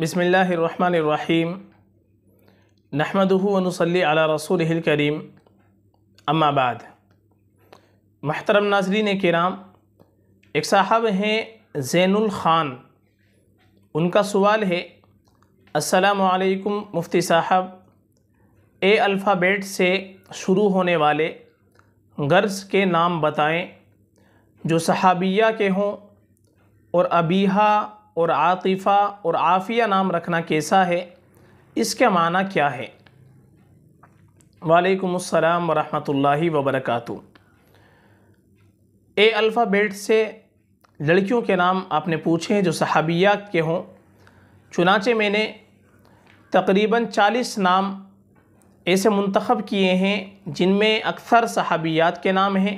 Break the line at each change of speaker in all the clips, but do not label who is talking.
बसमीम नहमदनसली अला रसूल करीम अम्माबाद महतरम नाजरीन कराम एक साहब हैं ज़ैनुल ख़ान उनका सवाल है असलकुम मुफ्ती साहब ए अल्फ़ाबेट से शुरू होने वाले गर्ज के नाम बताएं जो सहाबिया के हों और अबीहा और आतिफ़ा और आफ़िया नाम रखना कैसा है इसका माना क्या है वालेकुम अस्सलाम वरहमतुल्लाहि वबरकातु ए अल्फ़ाबेट से लड़कियों के नाम आपने पूछे हैं जो सहाबियात के हों चुनाचे मैंने तकरीबन चालीस नाम ऐसे मंतखब किए हैं जिनमें अक्सर सहाबियात के नाम हैं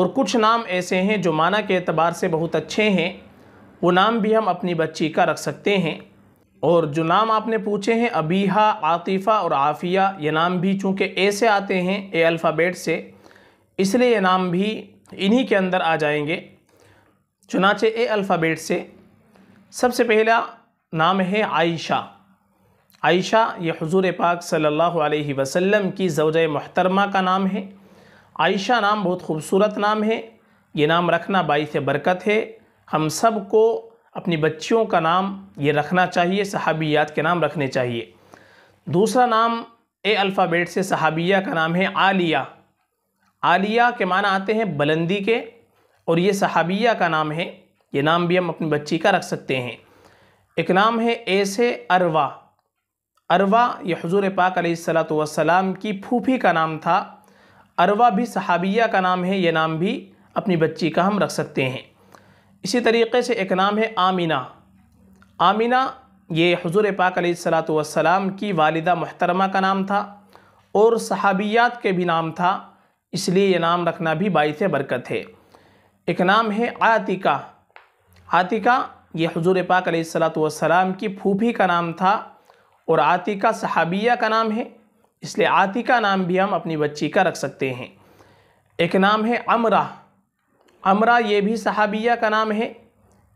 और कुछ नाम ऐसे हैं जो माना के अतबार से बहुत अच्छे हैं वो नाम भी हम अपनी बच्ची का रख सकते हैं और जो नाम आपने पूछे हैं अबीहा आतिफ़ा और आफ़िया ये नाम भी चूँकि ए से आते हैं ए अल्फ़ाबेट से इसलिए ये नाम भी इन्हीं के अंदर आ जाएंगे चुनाचे ए अल्फ़ाबेट से सबसे पहला नाम है आयशा आयशा ये हजूर पाक सल्लल्लाहु अलैहि वसल्लम की जवज महतरमा का नाम है आयशा नाम बहुत खूबसूरत नाम है ये नाम रखना बाईस बरकत है हम सब को अपनी बच्चियों का नाम ये रखना चाहिए सहाबियात के नाम रखने चाहिए दूसरा नाम ए अल्फ़ाबेट से सहाबिया का नाम है आलिया आलिया के माना आते हैं बुलंदी के और ये सहाबिया का नाम है ये नाम भी हम अपनी बच्ची का रख सकते हैं एक नाम है ए से अरवा अरवा ये हजूर पाक सलाम की फूफी का नाम था अरवा भी सहाबिया का नाम है ये नाम भी अपनी बच्ची का हम रख सकते हैं इसी तरीके से एक नाम है आमीना आमीना ये हजूर पाक सलाम की वालदा महतरमा का नाम था और सहाबियात के भी नाम था इसलिए ये नाम रखना भी बाईस बरकत है एक नाम है आतिका आतिका ये हजूर पाक सलाम की फूफी का नाम था और आतिका सहाबिया का नाम है इसलिए आतिका नाम भी हम अपनी बच्ची का रख सकते हैं एक नाम है अमरा अमरा ये भी सहाबिया का नाम है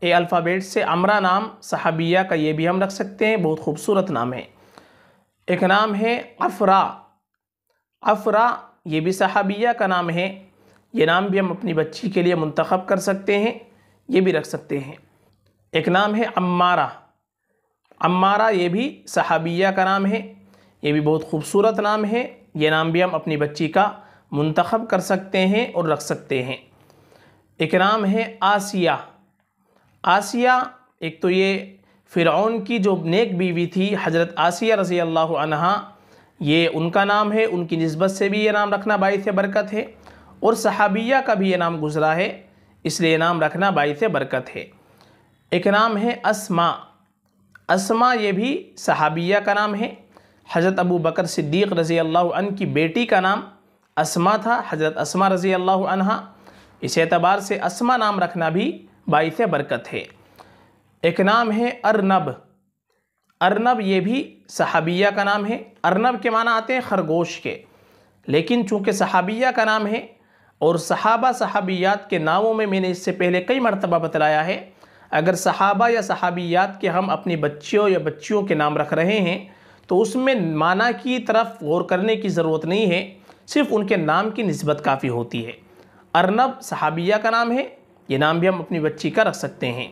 ए अल्फ़ाबेट से अमरा नाम सहाबिया का ये भी हम रख सकते हैं बहुत खूबसूरत नाम है एक नाम है अफरा अफरा ये भी सहाबिया का नाम है ये नाम भी हम अपनी बच्ची के लिए मंतखब कर सकते हैं ये भी रख सकते हैं एक नाम है अम्मारा अम्मारा ये भी सहाबिया का नाम है ये भी बहुत खूबसूरत नाम है ये नाम भी हम अपनी बच्ची का मंतखब कर सकते हैं और रख सकते हैं एक नाम है आसिया आसिया एक तो ये फ़िरौन की जो नेक बीवी थी हज़रत आसिया रज़ी अल्लाह ये उनका नाम है उनकी नस्बत से भी ये नाम रखना से बरकत है और सहाबिया का भी ये नाम गुज़रा है इसलिए नाम रखना से बरकत है एक नाम है असमा असमा ये भी सहाबिया का नाम है हज़रत अबू बकर सिद्दीक़ रज़ी अल्लाह की बेटी का नाम असमा था हज़रत असमा रज़ी अल्लाह अनहा इस एतबार से असमा नाम रखना भी बाईस बरकत है एक नाम है अरनब अरनब ये भी सहाबिया का नाम है अरनब के माना आते हैं खरगोश के लेकिन चूँकि सहाबिया का नाम है और सहाबा सहाबियात के नामों में मैंने इससे पहले कई मरतबा बतलाया है अगर सहाबा या सहाबियात के हम अपनी बच्चियों या बच्चियों के नाम रख रहे हैं तो उसमें माना की तरफ गौर करने की ज़रूरत नहीं है सिर्फ उनके नाम की नस्बत काफ़ी होती है अरनब सहाबिया का नाम है ये नाम भी हम अपनी बच्ची का रख सकते हैं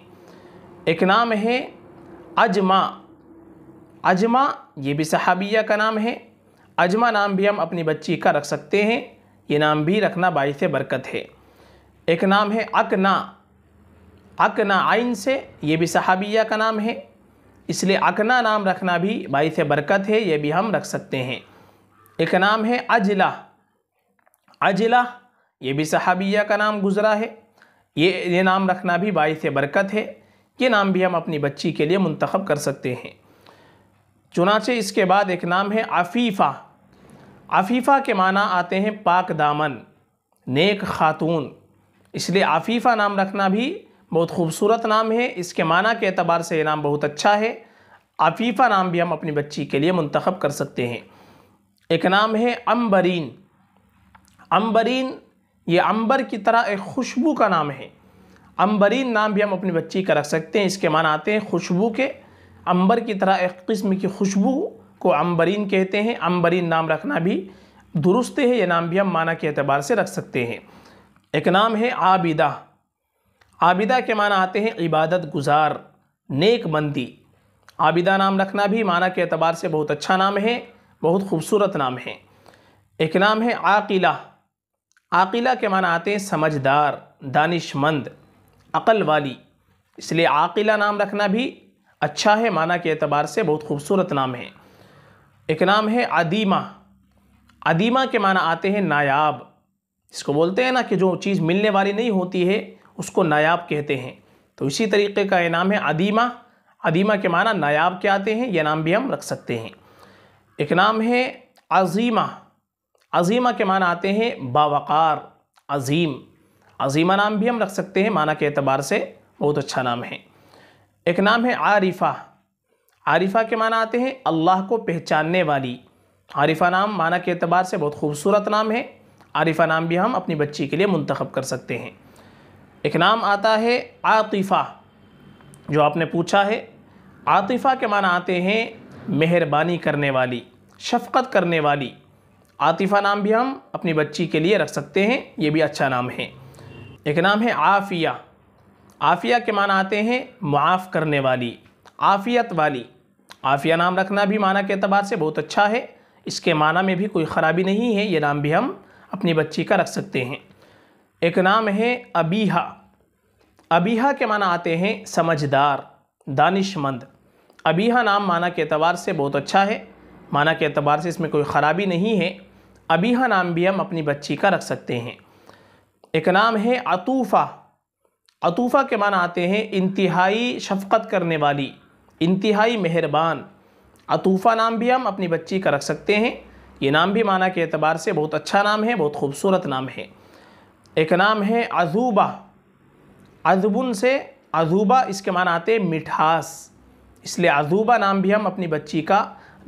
एक नाम है अजमा अजमा ये भी सहाबिया का नाम है अजमा नाम भी हम अपनी बच्ची का रख सकते हैं ये नाम भी रखना से बरकत है एक नाम है अकना अकना आइन से ये भी सहाबिया का नाम है इसलिए अकना नाम रखना भी से बरकत है ये भी हम रख सकते हैं एक नाम है अजला अजला ये भी सहाबिया का नाम गुज़रा है ये ये नाम रखना भी बायस बरकत है ये नाम भी हम अपनी बच्ची के लिए मंतखब कर सकते हैं चुनाचे इसके बाद एक नाम है आफ़ीफ़ा आफ़ीफ़ा के माना आते हैं पाक दामन नेक खातून इसलिए आफ़ीफ़ा नाम रखना भी बहुत खूबसूरत नाम है इसके माना के अतबार से ये नाम बहुत अच्छा है आफ़ीफ़ा नाम भी हम अपनी बच्ची के लिए मंतखब कर सकते हैं एक नाम है अम्बरीन अम्बरीन ये अंबर की तरह एक खुशबू का नाम है अंबरीन नाम भी हम अपनी बच्ची का रख सकते हैं इसके मान आते हैं खुशबू के अंबर की तरह एक किस्म की खुशबू को अंबरीन कहते हैं अंबरीन नाम रखना भी दुरुस्त है ये नाम भी हम माना के अतबार से रख सकते हैं एक नाम है आबिदा आबिदा के माना आते हैं इबादत गुजार नेक मंदी आबिदा नाम रखना भी माना के अतबार से बहुत अच्छा नाम है बहुत खूबसूरत नाम है एक नाम है आकिला आकिला के माना आते हैं समझदार दानिशमंद अक़ल वाली इसलिए आकिला नाम रखना भी अच्छा है माना के अतबार से बहुत खूबसूरत नाम है एक नाम है अदीमा अदीमा के माना आते हैं नायाब इसको बोलते हैं ना कि जो चीज़ मिलने वाली नहीं होती है उसको नायाब कहते हैं तो इसी तरीके का यह नाम है अदीमा अदीमा के माना नायाब के आते हैं यह नाम भी हम रख सकते हैं एक नाम है अजीमा अजीमा के मान आते हैं बावकार अजीम अजीमा नाम भी हम रख सकते हैं माना के अतबार से बहुत अच्छा नाम है एक नाम है आरिफा आरिफा के माना आते हैं अल्लाह को पहचानने वाली आरिफा नाम माना के अतबार से बहुत खूबसूरत नाम है आरिफा नाम भी हम अपनी बच्ची के लिए मुंतखब कर सकते हैं एक नाम आता है आतिफ़ा जो आपने पूछा है आतिफ़ा के माना आते हैं मेहरबानी करने वाली शफ़क़त करने वाली आतिफ़ा नाम भी हम अपनी बच्ची के लिए रख सकते हैं ये भी अच्छा नाम है एक नाम है आफ़िया आफ़िया के माना आते हैं माफ़ करने वाली आफ़ियत वाली आफ़िया नाम रखना भी माना के अतबार से बहुत अच्छा है इसके माना में भी कोई ख़राबी नहीं है ये नाम भी हम अपनी बच्ची का रख सकते हैं एक नाम है अबीहा अबीहा के माना आते हैं समझदार दानिशमंद अबीहा नाम माना के अतबार से बहुत अच्छा है माना के अतबार से इसमें कोई ख़राबी नहीं है अबीहा नाम भी हम अपनी बच्ची का रख सकते हैं एक नाम है अतूफ़ा अतूफ़ा के माना आते हैं इंतहाई शफ़त करने वाली इंतहाई मेहरबान अतूफ़ा नाम भी हम अपनी बच्ची का रख सकते हैं ये नाम भी माना के अतबार से बहुत अच्छा नाम है बहुत खूबसूरत नाम है एक नाम है अजूबा अजबुन से अजूबा इसके माना आते हैं मिठास इसलिए अजूबा नाम भी हम अपनी बच्ची का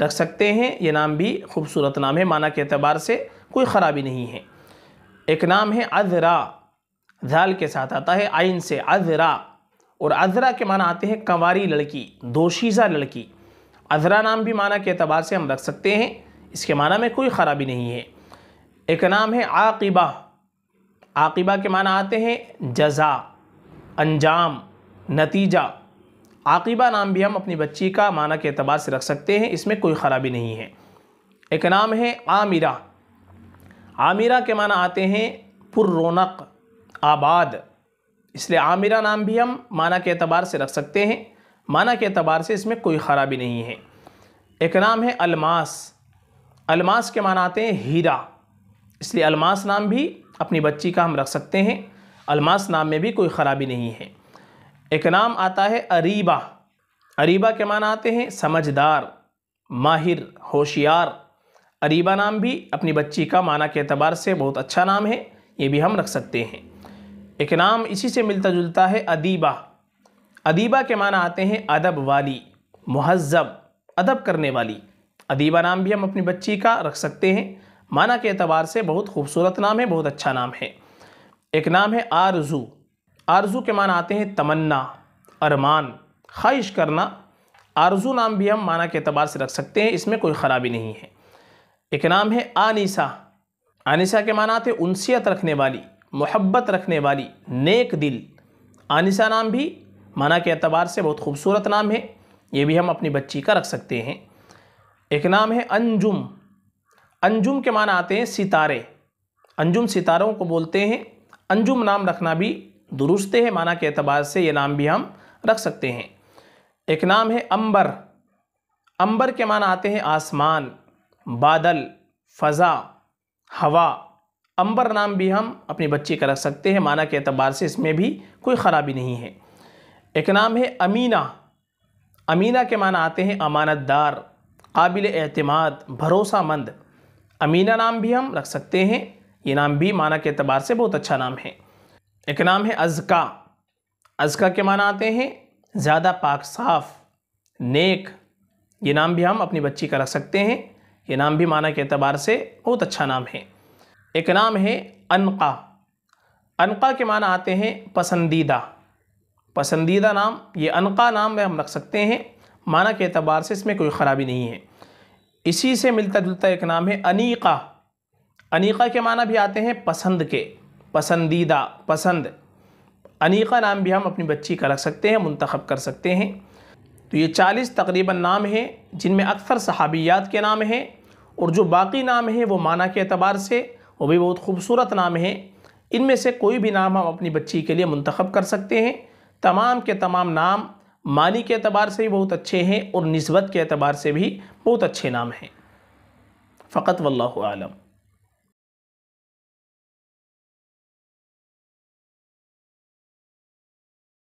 रख सकते हैं ये नाम भी खूबसूरत नाम है माना के अतबार से कोई ख़राबी नहीं है एक नाम है अजरा झाल के साथ आता है आइन से अजरा और अजरा के माना आते हैं कंवारी लड़की दोशीज़ा लड़की अजरा नाम भी माना के अतबार से हम रख सकते हैं इसके माना में कोई ख़राबी नहीं है एक नाम है आकिबा आकिबा के माना आते हैं जजा अंजाम नतीजा आकीबा नाम भी हम अपनी बच्ची का माना के अतबार से रख सकते हैं इसमें कोई ख़राबी नहीं है एक नाम है आमिरा आमिरा के माना आते हैं रौनक आबाद इसलिए आमिरा नाम भी हम माना के अतबार से रख सकते हैं माना के अतबार से इसमें कोई ख़राबी नहीं है एक नाम है अलमास अलमास के माना आते हैं हीरा इसलिए अलमास नाम भी अपनी बच्ची का हम रख सकते हैं अलमास नाम में भी कोई ख़राबी नहीं है एक नाम आता है अरीबा अरीबा के माना आते हैं समझदार माहिर होशियार अरीबा नाम भी अपनी बच्ची का माना के अतबार से बहुत अच्छा नाम है ये भी हम रख सकते हैं एक नाम इसी से मिलता जुलता है अदीबा अदीबा के माना आते हैं अदब वाली महजब अदब करने वाली अदीबा नाम भी हम अपनी बच्ची का रख सकते हैं माना के अतबार से बहुत खूबसूरत नाम है बहुत अच्छा नाम है एक नाम है आरजू आरजू के मान आते हैं तमन्ना अरमान ख्वाहिश करना आरजू नाम भी हम माना के अतबार से रख सकते हैं इसमें कोई ख़राबी नहीं है एक नाम है आनिसा आनिसा के माना आते उनसीत रखने वाली मोहब्बत रखने वाली नेक दिल आनिसा नाम भी माना के अतबार से बहुत खूबसूरत नाम है ये भी हम अपनी बच्ची का रख सकते हैं एक नाम है अंजुम अंजुम के माना आते हैं सितारे अंजुम सितारों को बोलते हैं अंजुम नाम रखना भी दुरुस्त है माना के अतबार से ये नाम भी हम रख सकते हैं एक नाम है अंबर अंबर के माना आते हैं आसमान बादल फ़ज़ा हवा अंबर नाम भी हम अपने बच्चे का रख सकते हैं माना के अतबार से इसमें भी कोई ख़राबी नहीं है एक नाम है अमीना अमीना के माना आते हैं अमानतदार काबिल अतमाद मंद अमीना नाम भी हम रख सकते हैं ये नाम भी माना के अतबार से बहुत अच्छा नाम है एक नाम है अजका अजका के माना आते हैं ज़्यादा पाक साफ नेक ये नाम भी हम अपनी बच्ची का रख सकते हैं ये नाम भी माना के अतबार से बहुत अच्छा नाम है एक नाम है अनका अनका के माना आते हैं पसंदीदा पसंदीदा नाम ये अनका नाम में हम रख सकते हैं माना के अतबार से इसमें कोई ख़राबी नहीं है इसी से मिलता जुलता एक नाम है अनीका अनीका के माना भी आते हैं पसंद के पसंदीदा पसंद अनीका नाम भी हम अपनी बच्ची का रख सकते हैं मंतखब कर सकते हैं तो ये चालीस तकरीबन नाम हैं जिनमें अक्सर सहाबियात के नाम हैं और जो बाकी नाम हैं वो माना के अतबार से वो भी बहुत खूबसूरत नाम हैं इनमें से कोई भी नाम हम अपनी बच्ची के लिए मंतखब कर सकते हैं तमाम के तमाम नाम मानी के अतबार से भी बहुत अच्छे हैं और नस्बत के अतबार से भी बहुत अच्छे नाम हैं फ़कत वल्लम